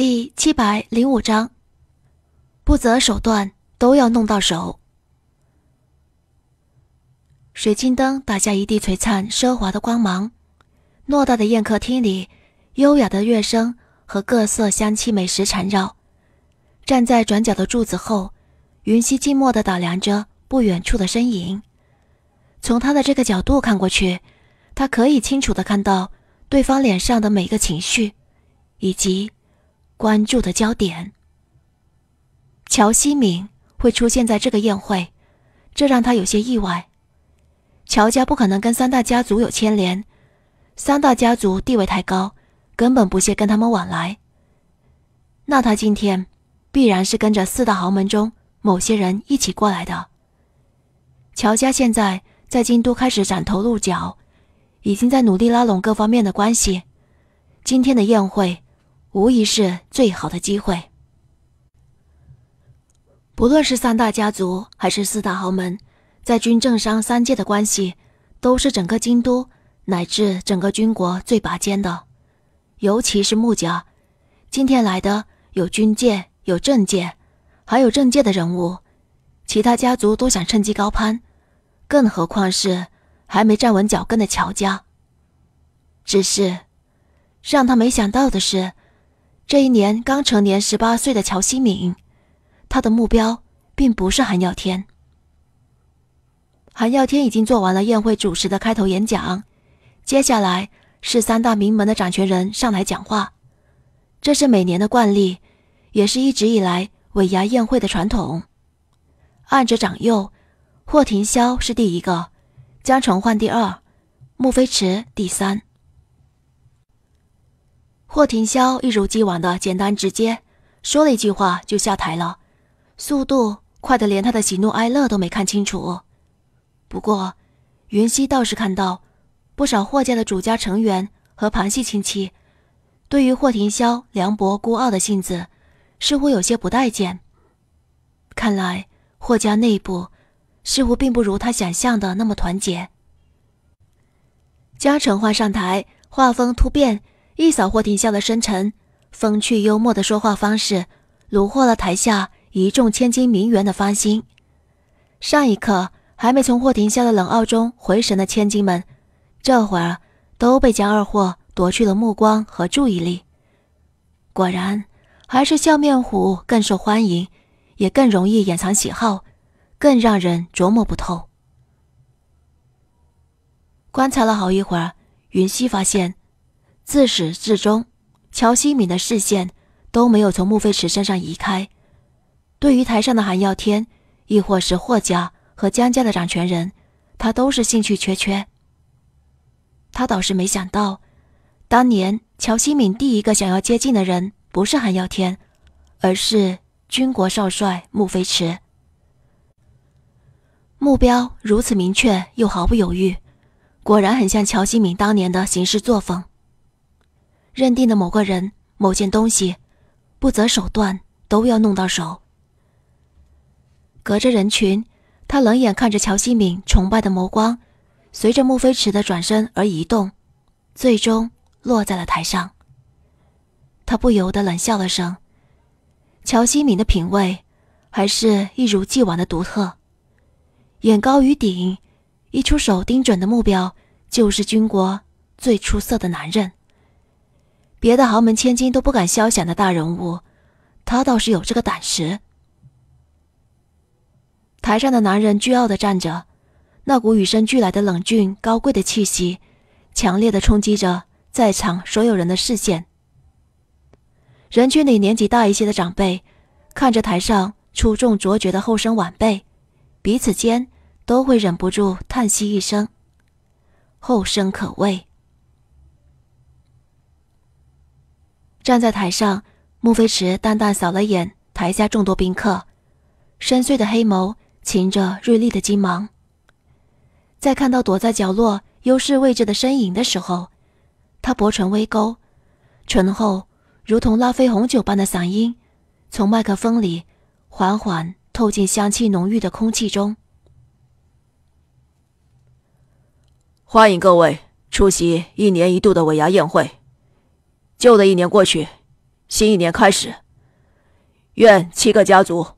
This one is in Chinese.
第七百零五章，不择手段都要弄到手。水晶灯打下一地璀璨奢华的光芒，偌大的宴客厅里，优雅的乐声和各色香气美食缠绕。站在转角的柱子后，云溪静默地打量着不远处的身影。从他的这个角度看过去，他可以清楚地看到对方脸上的每个情绪，以及。关注的焦点，乔西敏会出现在这个宴会，这让他有些意外。乔家不可能跟三大家族有牵连，三大家族地位太高，根本不屑跟他们往来。那他今天必然是跟着四大豪门中某些人一起过来的。乔家现在在京都开始崭头露角，已经在努力拉拢各方面的关系。今天的宴会。无疑是最好的机会。不论是三大家族还是四大豪门，在军政商三界的关系，都是整个京都乃至整个军国最拔尖的。尤其是穆家，今天来的有军界、有政界，还有政界的人物，其他家族都想趁机高攀，更何况是还没站稳脚跟的乔家。只是，让他没想到的是。这一年刚成年十八岁的乔西敏，他的目标并不是韩耀天。韩耀天已经做完了宴会主持的开头演讲，接下来是三大名门的掌权人上台讲话，这是每年的惯例，也是一直以来尾牙宴会的传统。按着长幼，霍廷霄是第一个，江澄换第二，穆飞驰第三。霍廷霄一如既往的简单直接，说了一句话就下台了，速度快的连他的喜怒哀乐都没看清楚。不过云溪倒是看到不少霍家的主家成员和旁系亲戚，对于霍廷霄凉薄孤傲的性子，似乎有些不待见。看来霍家内部似乎并不如他想象的那么团结。嘉诚画上台，画风突变。一扫霍廷笑的深沉，风趣幽默的说话方式虏获了台下一众千金名媛的芳心。上一刻还没从霍廷笑的冷傲中回神的千金们，这会儿都被江二货夺去了目光和注意力。果然，还是笑面虎更受欢迎，也更容易掩藏喜好，更让人琢磨不透。观察了好一会儿，云溪发现。自始至终，乔西敏的视线都没有从穆飞驰身上移开。对于台上的韩耀天，亦或是霍家和江家的掌权人，他都是兴趣缺缺。他倒是没想到，当年乔西敏第一个想要接近的人不是韩耀天，而是军国少帅穆飞驰。目标如此明确又毫不犹豫，果然很像乔西敏当年的行事作风。认定的某个人、某件东西，不择手段都要弄到手。隔着人群，他冷眼看着乔西敏崇拜的眸光，随着穆飞驰的转身而移动，最终落在了台上。他不由得冷笑了声。乔西敏的品味还是一如既往的独特，眼高于顶，一出手盯准的目标就是军国最出色的男人。别的豪门千金都不敢消想的大人物，他倒是有这个胆识。台上的男人倨傲的站着，那股与生俱来的冷峻、高贵的气息，强烈的冲击着在场所有人的视线。人群里年纪大一些的长辈，看着台上出众卓绝的后生晚辈，彼此间都会忍不住叹息一声：“后生可畏。”站在台上，穆飞驰淡淡扫了眼台下众多宾客，深邃的黑眸噙着锐利的金芒。在看到躲在角落优势位置的身影的时候，他薄唇微勾，醇厚如同拉菲红酒般的嗓音从麦克风里缓缓透进香气浓郁的空气中。欢迎各位出席一年一度的尾牙宴会。旧的一年过去，新一年开始。愿七个家族。